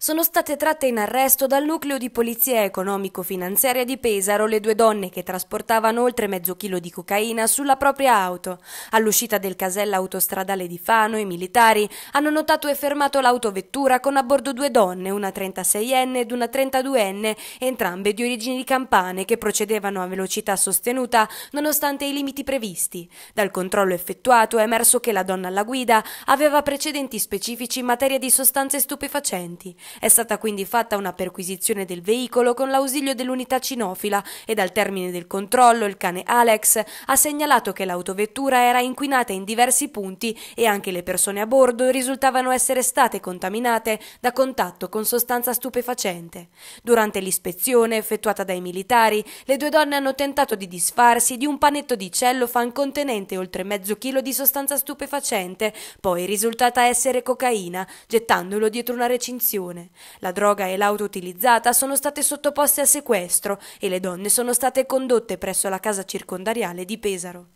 sono state tratte in arresto dal nucleo di polizia economico-finanziaria di Pesaro le due donne che trasportavano oltre mezzo chilo di cocaina sulla propria auto. All'uscita del casello autostradale di Fano, i militari hanno notato e fermato l'autovettura con a bordo due donne, una 36enne ed una 32enne, entrambe di origini campane, che procedevano a velocità sostenuta nonostante i limiti previsti. Dal controllo effettuato è emerso che la donna alla guida aveva precedenti specifici in materia di sostanze stupefacenti. È stata quindi fatta una perquisizione del veicolo con l'ausilio dell'unità cinofila ed al termine del controllo il cane Alex ha segnalato che l'autovettura era inquinata in diversi punti e anche le persone a bordo risultavano essere state contaminate da contatto con sostanza stupefacente. Durante l'ispezione effettuata dai militari, le due donne hanno tentato di disfarsi di un panetto di cellofan contenente oltre mezzo chilo di sostanza stupefacente, poi risultata essere cocaina, gettandolo dietro una recinzione prostituzione. La droga e l'auto utilizzata sono state sottoposte a sequestro e le donne sono state condotte presso la casa circondariale di Pesaro.